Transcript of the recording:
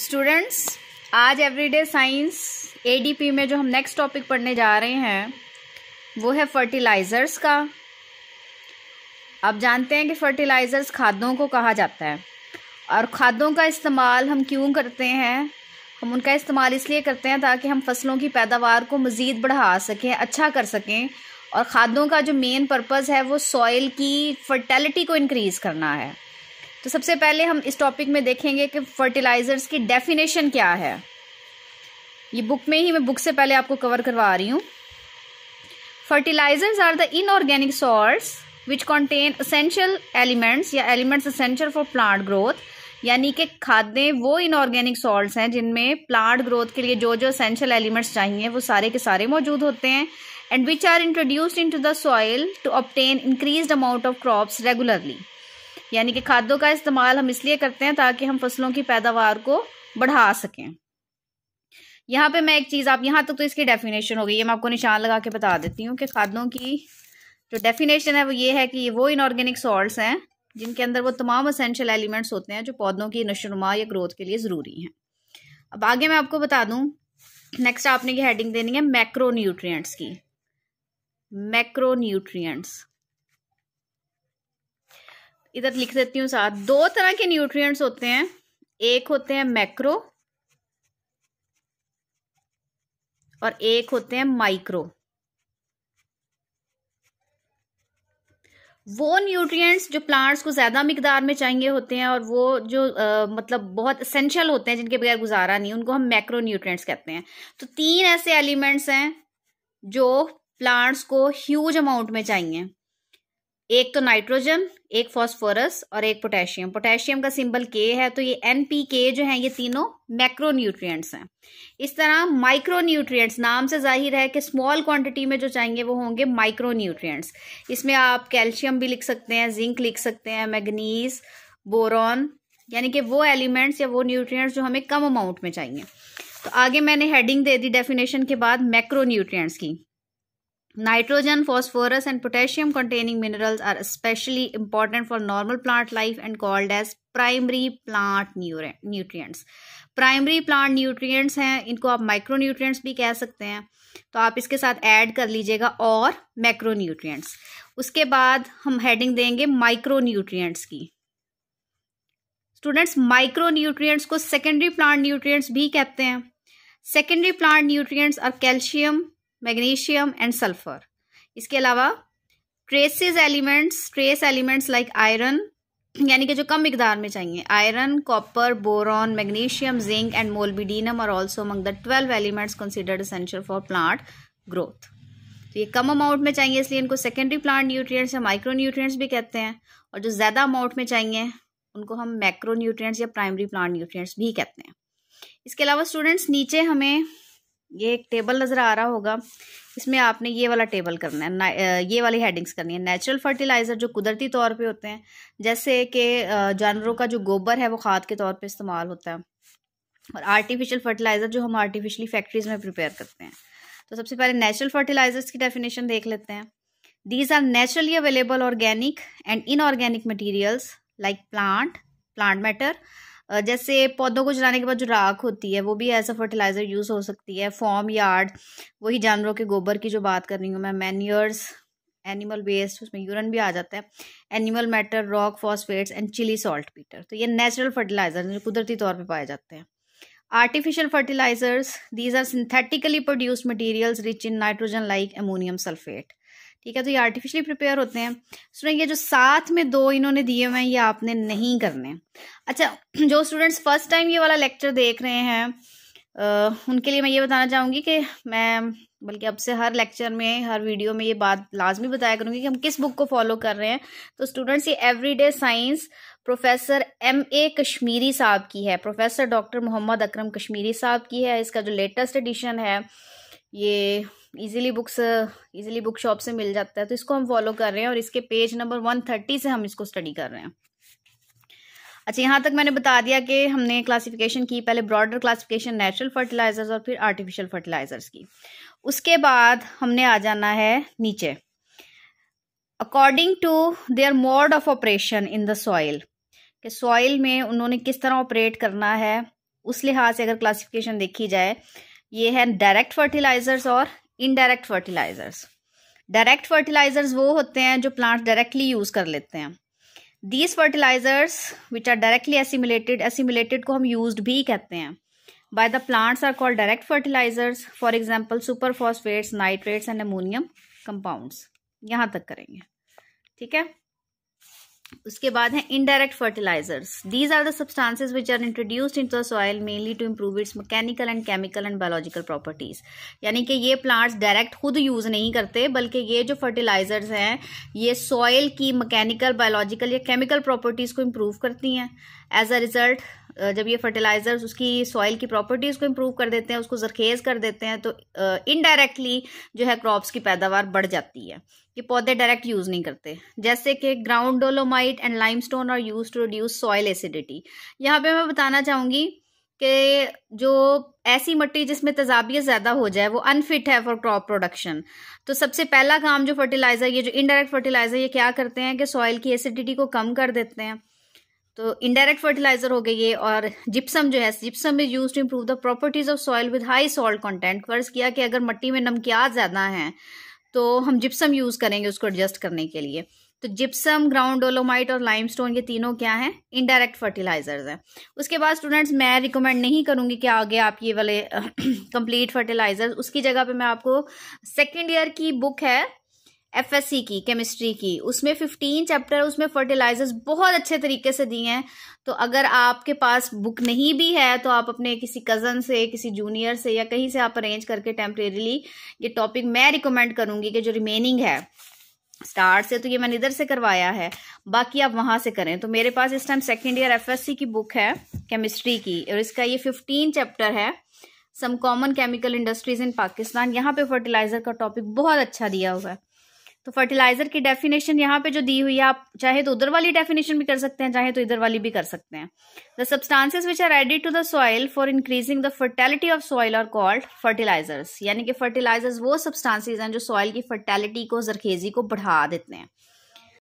students आज everyday science ADP में जो हम नेक्स्ट टॉपिक पढ़ने जा रहे हैं वो है फर्टिलाइज़र्स का आप जानते हैं कि फर्टिलाइज़र्स खादों को कहा जाता है और खादों का इस्तेमाल हम क्यों करते हैं हम उनका इस्तेमाल इसलिए करते हैं ताकि हम फसलों की पैदावार को मज़ीद बढ़ा सकें अच्छा कर सकें और खादों का जो मेन पर्पज़ है वो सॉइल की फर्टेलिटी को इनक्रीज़ करना है तो सबसे पहले हम इस टॉपिक में देखेंगे कि फर्टिलाइज़र्स की डेफिनेशन क्या है ये बुक में ही मैं बुक से पहले आपको कवर करवा रही हूँ fertilizers are the inorganic source which contain essential elements या elements essential for plant growth यानी कि खादे वो इनऑर्गेनिक सॉल्ट हैं जिनमें प्लांट ग्रोथ के लिए जो जो असेंशियल एलिमेंट्स चाहिए वो सारे के सारे मौजूद होते हैं and which are introduced into the soil to obtain increase amount of crops regularly यानी कि खादों का इस्तेमाल हम इसलिए करते हैं ताकि हम फसलों की पैदावार को बढ़ा सकें यहाँ पे मैं एक चीज़ आप यहाँ तक तो, इसकी डेफिनेशन हो गई है मैं आपको निशान लगा के बता देती हूँ कि खादों की जो डेफिनेशन है वो ये है कि ये वो इनऑर्गेनिक सॉल्ट हैं जिनके अंदर वो तमाम असेंशियल एलिमेंट्स होते हैं जो पौधों की नशोनुमा या ग्रोथ के लिए ज़रूरी हैं अब आगे मैं आपको बता दूँ नेक्स्ट आपने ये हेडिंग देनी है मैक्रो की मैक्रो न्यूट्रिएंट्स इधर लिख देती हूँ साथ दो तरह के न्यूट्रिएंट्स होते हैं एक होते हैं मैक्रो और एक होते हैं माइक्रो वो न्यूट्रिएंट्स जो प्लांट्स को ज़्यादा मिकदार में चाहिए होते हैं और वो जो आ, मतलब बहुत असेंशियल होते हैं जिनके बगैर गुजारा नहीं उनको हम मैक्रो न्यूट्रिएंट्स कहते हैं तो तीन ऐसे एलिमेंट्स हैं जो प्लांट्स को ह्यूज अमाउंट में चाहिए एक तो नाइट्रोजन एक फास्फोरस और एक पोटेशियम पोटेशियम का सिंबल के है तो ये एन पी के जो है ये तीनों मैक्रोन्यूट्रिएंट्स हैं इस तरह माइक्रोन्यूट्रिएंट्स नाम से जाहिर है कि स्मॉल क्वांटिटी में जो चाहिए वो होंगे माइक्रोन्यूट्रिएंट्स इसमें आप कैल्शियम भी लिख सकते हैं जिंक लिख सकते हैं मैगनीज बोरॉन यानी कि वो एलिमेंट्स या वो न्यूट्रिएंट्स जो हमें कम अमाउंट में चाहिए तो आगे मैंने हेडिंग दे दी डेफिनेशन के बाद मैक्रोन्यूट्रियट्स की nitrogen phosphorus and potassium containing minerals are especially important for normal plant life and called as primary plant nutrients primary plant nutrients हैं इनको आप माइक्रो न्यूट्रिएंट्स भी कह सकते हैं तो आप इसके साथ ऐड कर लीजिएगा और मैक्रो न्यूट्रिएंट्स उसके बाद हम हेडिंग देंगे माइक्रो न्यूट्रिएंट्स की स्टूडेंट्स माइक्रो न्यूट्रिएंट्स को सेकेंडरी प्लांट न्यूट्रिएंट्स भी कहते हैं secondary plant nutrients are calcium magnesium and sulphur इसके अलावा traces elements trace elements like iron यानी कि जो कम मकदार में चाहिए iron copper boron magnesium zinc and molybdenum और also among the twelve elements considered essential for plant growth तो ये कम अमाउंट में चाहिए इसलिए इनको सेकेंडरी प्लांट न्यूट्रिएंट्स या माइक्रो न्यूट्रिएंट्स भी कहते हैं और जो ज़्यादा अमाउंट में चाहिए उनको हम मैक्रो न्यूट्रिएंट्स या प्राइमरी प्लांट न्यूट्रिएंट्स भी कहते हैं इसके अलावा स्टूडेंट्स नीचे हमें ये एक टेबल नज़र आ रहा होगा इसमें आपने ये वाला टेबल करना है ये वाली हेडिंग्स करनी है नेचुरल फर्टिलाइज़र जो कुदरती तौर पे होते हैं जैसे कि जानवरों का जो गोबर है वो खाद के तौर पे इस्तेमाल होता है और आर्टिफिशियल फर्टिलाइज़र जो हम आर्टिफिशली फैक्ट्रीज़ में प्रिपेयर करते हैं तो सबसे पहले नेचुरल फर्टिलाइजर्स की डेफिनेशन देख लेते हैं these are naturally available organic and inorganic materials like plant plant matter जैसे पौधों को जलाने के बाद जो राख होती है वो भी एज अ फर्टिलाइज़र यूज़ हो सकती है फॉर्म यार्ड वही जानवरों के गोबर की जो बात कर रही हूँ मैं मैन्यर्स एनिमल वेस्ट उसमें यूरन भी आ जाता है animal matter rock phosphates and Chile saltpetre तो ये नेचुरल फर्टिलाइजर जो कुदरती तौर पर पाए जाते हैं artificial fertilizers these are synthetically produced materials rich in nitrogen like ammonium sulphate ठीक है तो ये आर्टिफिशियली प्रिपेयर होते हैं सुनो ये जो साथ में दो इन्होंने दिए हुए हैं ये आपने नहीं करने अच्छा जो स्टूडेंट्स फर्स्ट टाइम ये वाला लेक्चर देख रहे हैं Uh, उनके लिए मैं ये बताना चाहूँगी कि मैं बल्कि अब से हर लेक्चर में हर वीडियो में ये बात लाजमी बताया करूँगी कि हम किस बुक को फॉलो कर रहे हैं तो स्टूडेंट्स ये everyday science professor M A Kashmiri साहब की है प्रोफेसर डॉक्टर मोहम्मद अकरम कश्मीरी साहब की है इसका जो लेटेस्ट एडिशन है ये easily books easily book shop से मिल जाता है तो इसको हम फॉलो कर रहे हैं और इसके पेज नंबर वन थर्टी से हम इसको स्टडी कर रहे हैं अच्छा यहाँ तक मैंने बता दिया कि हमने क्लासिफिकेशन की पहले ब्रॉडर क्लासिफिकेशन नेचुरल फर्टिलाइजर्स और फिर आर्टिफिशियल फर्टिलाइजर्स की उसके बाद हमने आ जाना है नीचे according to their mode of operation in the soil कि सॉइल में उन्होंने किस तरह ऑपरेट करना है उस लिहाज से अगर क्लासिफिकेशन देखी जाए ये है डायरेक्ट फर्टिलाइजर्स और इनडायरेक्ट फर्टिलाइजर्स डायरेक्ट फर्टिलाइजर्स वो होते हैं जो प्लांट्स डायरेक्टली यूज़ कर लेते हैं these fertilizers which are directly assimilated assimilated को हम यूज भी कहते हैं by the plants are called direct fertilizers for example super phosphates nitrates and ammonium compounds यहां तक करेंगे ठीक है उसके बाद है indirect fertilizers these are the which are introduced in the soil mainly to improve its mechanical and chemical and biological properties यानी कि ये प्लांट्स डायरेक्ट खुद यूज नहीं करते बल्कि ये जो फर्टिलाइजर्स हैं ये सॉयल की मैकेनिकल बायोलॉजिकल या केमिकल प्रॉपर्टीज को इम्प्रूव करती हैं एज अ रिजल्ट जब ये फर्टिलाइज़र्स उसकी सॉइल की प्रॉपर्टीज़ को इम्प्रूव कर देते हैं उसको जरखेज़ कर देते हैं तो इनडायरेक्टली जो है क्रॉप्स की पैदावार बढ़ जाती है ये पौधे डायरेक्ट यूज़ नहीं करते जैसे कि ground dolomite and limestone are use to reduce soil acidity यहाँ पे मैं बताना चाहूंगी कि जो ऐसी मिट्टी जिसमें तजाबियत ज़्यादा हो जाए वो अनफिट है फॉर क्रॉप प्रोडक्शन तो सबसे पहला काम जो फर्टिलाइज़र ये जो इनडायरेक्ट फर्टिलाइज़र ये क्या करते हैं कि सॉइल की एसिडिटी को कम कर देते हैं तो इनडायरेक्ट फर्टिलाइजर हो गई ये और जिप्सम जो है gypsum is use to improve the properties of soil with high salt content फर्ज किया कि अगर मट्टी में नमकियात ज़्यादा हैं तो हम जिप्सम यूज़ करेंगे उसको एडजस्ट करने के लिए तो जिप्सम ग्राउंड डोलोमाइट और लाइमस्टोन ये तीनों क्या हैं इनडायरेक्ट फर्टिलाइजर्स हैं उसके बाद स्टूडेंट्स मैं रिकमेंड नहीं करूंगी कि आगे आप ये वाले कंप्लीट फर्टिलाइजर्स उसकी जगह पे मैं आपको सेकेंड ईयर की बुक है सी की केमिस्ट्री की उसमें फिफ्टीन चैप्टर उसमें फर्टिलाइजर्स बहुत अच्छे तरीके से दिए हैं तो अगर आपके पास बुक नहीं भी है तो आप अपने किसी कज़न से किसी जूनियर से या कहीं से आप अरेंज करके टेम्परेरीली ये टॉपिक मैं रिकमेंड करूंगी कि जो रिमेनिंग है स्टार्ट से तो ये मैंने इधर से करवाया है बाकी आप वहाँ से करें तो मेरे पास इस टाइम सेकेंड ईयर एफ की बुक है केमिस्ट्री की और इसका ये फिफ्टीन चैप्टर है some common chemical industries in Pakistan यहाँ पे फर्टिलाइजर का टॉपिक बहुत अच्छा दिया हुआ है तो फर्टिलाइजर की डेफिनेशन यहाँ पे जो दी हुई है आप चाहे तो उधर वाली डेफिनेशन भी कर सकते हैं चाहे तो इधर वाली भी कर सकते हैं the substances which are added to the soil for increasing the fertility of soil are called fertilizers यानी कि फर्टिलाइजर्स वो सब्सटांसिस हैं जो सॉइल की फर्टेलिटी को जरखेजी को बढ़ा देते हैं